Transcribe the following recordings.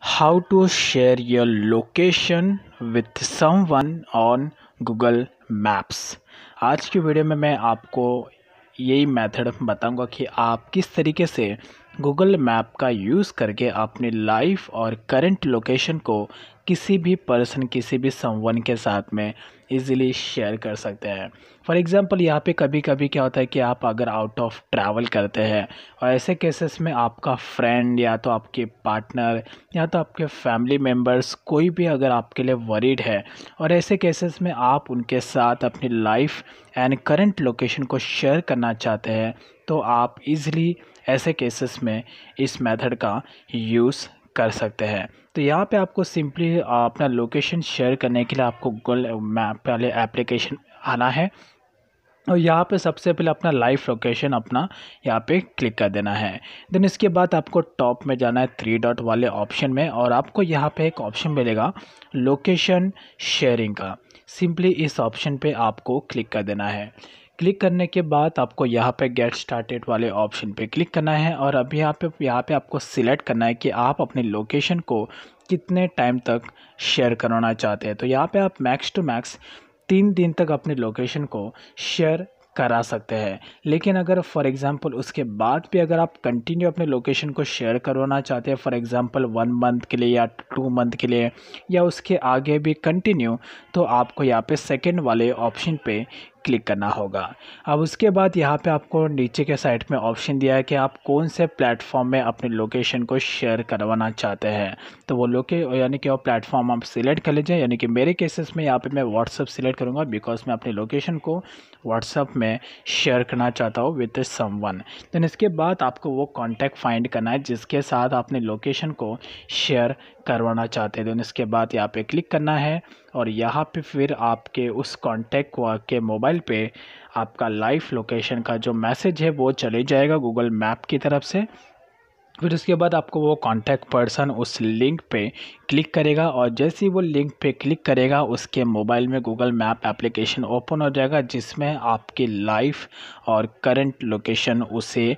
how to share your location with someone on Google Maps आज की video में मैं आपको यही मेथड बताऊंगा कि आप किस तरीके से गूगल मैप का यूज़ करके अपनी लाइफ और करंट लोकेशन को किसी भी पर्सन किसी भी समवन के साथ में इजीली शेयर कर सकते हैं फॉर एग्ज़ाम्पल यहाँ पे कभी कभी क्या होता है कि आप अगर आउट ऑफ ट्रैवल करते हैं और ऐसे केसेस में आपका फ्रेंड या तो आपके पार्टनर या तो आपके फैमिली मेम्बर्स कोई भी अगर आपके लिए वरीड है और ऐसे केसेस में आप उनके साथ अपनी लाइफ एंड करंट लोकेशन को शेयर करना चाहते हैं तो आप इज़िली ऐसे केसेस में इस मेथड का यूज़ कर सकते हैं तो यहाँ पे आपको सिंपली अपना लोकेशन शेयर करने के लिए आपको गूगल मैप वाले एप्लीकेशन आना है और यहाँ पे सबसे पहले अपना लाइव लोकेशन अपना यहाँ पे क्लिक कर देना है देन इसके बाद आपको टॉप में जाना है थ्री डॉट वाले ऑप्शन में और आपको यहाँ पे एक ऑप्शन मिलेगा लोकेशन शेयरिंग का सिंपली इस ऑप्शन पे आपको क्लिक कर देना है क्लिक करने के बाद आपको यहाँ पे गेट स्टार्टेड वाले ऑप्शन पे क्लिक करना है और अभी यहाँ पे यहाँ पे आपको सिलेक्ट करना है कि आप अपने लोकेशन को कितने टाइम तक शेयर करवाना चाहते हैं तो यहाँ पे आप मैक्स टू मैक्स तीन दिन तक अपने लोकेशन को शेयर करा सकते हैं लेकिन अगर फॉर एग्ज़ाम्पल उसके बाद भी अगर आप कंटिन्यू अपने लोकेशन को शेयर करवाना चाहते हैं फॉर एग्ज़ाम्पल वन मंथ के लिए या टू मंथ के लिए या उसके आगे भी कंटिन्यू तो आपको यहाँ पे सेकेंड वाले ऑप्शन पे क्लिक करना होगा अब उसके बाद यहाँ पे आपको नीचे के साइड में ऑप्शन दिया है कि आप कौन से प्लेटफॉर्म में अपने लोकेशन को शेयर करवाना चाहते हैं तो वो लोके यानी कि वो प्लेटफॉर्म आप सिलेक्ट कर लीजिए यानी कि मेरे केसेस में यहाँ पे मैं व्हाट्सअप सिलेक्ट करूँगा बिकॉज मैं अपने लोकेशन को व्हाट्सअप में शेयर करना चाहता हूँ विथ सम वन देन इसके बाद आपको वो कॉन्टैक्ट फाइंड करना है जिसके साथ आपने लोकेशन को शेयर करवाना चाहते हैं इसके बाद यहाँ पे क्लिक करना है और यहाँ पे फिर आपके उस कॉन्टेक्ट को आपके मोबाइल पे आपका लाइव लोकेशन का जो मैसेज है वो चले जाएगा गूगल मैप की तरफ से फिर उसके बाद आपको वो कॉन्टैक्ट पर्सन उस लिंक पे क्लिक करेगा और जैसे ही वो लिंक पे क्लिक करेगा उसके मोबाइल में गूगल मैप एप्लीकेशन ओपन हो जाएगा जिसमें आपकी लाइफ और करंट लोकेशन उसे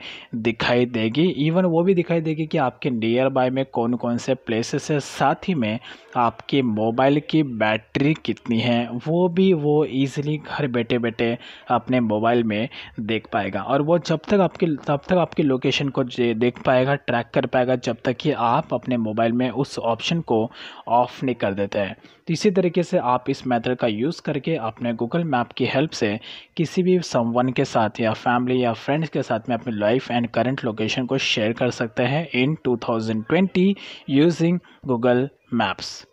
दिखाई देगी इवन वो भी दिखाई देगी कि आपके नियर बाय में कौन कौन से प्लेसेस है साथ ही में आपके मोबाइल की बैटरी कितनी है वो भी वो ईज़िली घर बैठे बैठे अपने मोबाइल में देख पाएगा और वो जब तक आपके तब तक आपकी लोकेशन को देख पाएगा क्रैक कर पाएगा जब तक कि आप अपने मोबाइल में उस ऑप्शन को ऑफ़ नहीं कर देते हैं तो इसी तरीके से आप इस मेथड का यूज़ करके अपने गूगल मैप की हेल्प से किसी भी समवन के साथ या फैमिली या फ्रेंड्स के साथ में अपनी लाइफ एंड करंट लोकेशन को शेयर कर सकते हैं in twenty using Google maps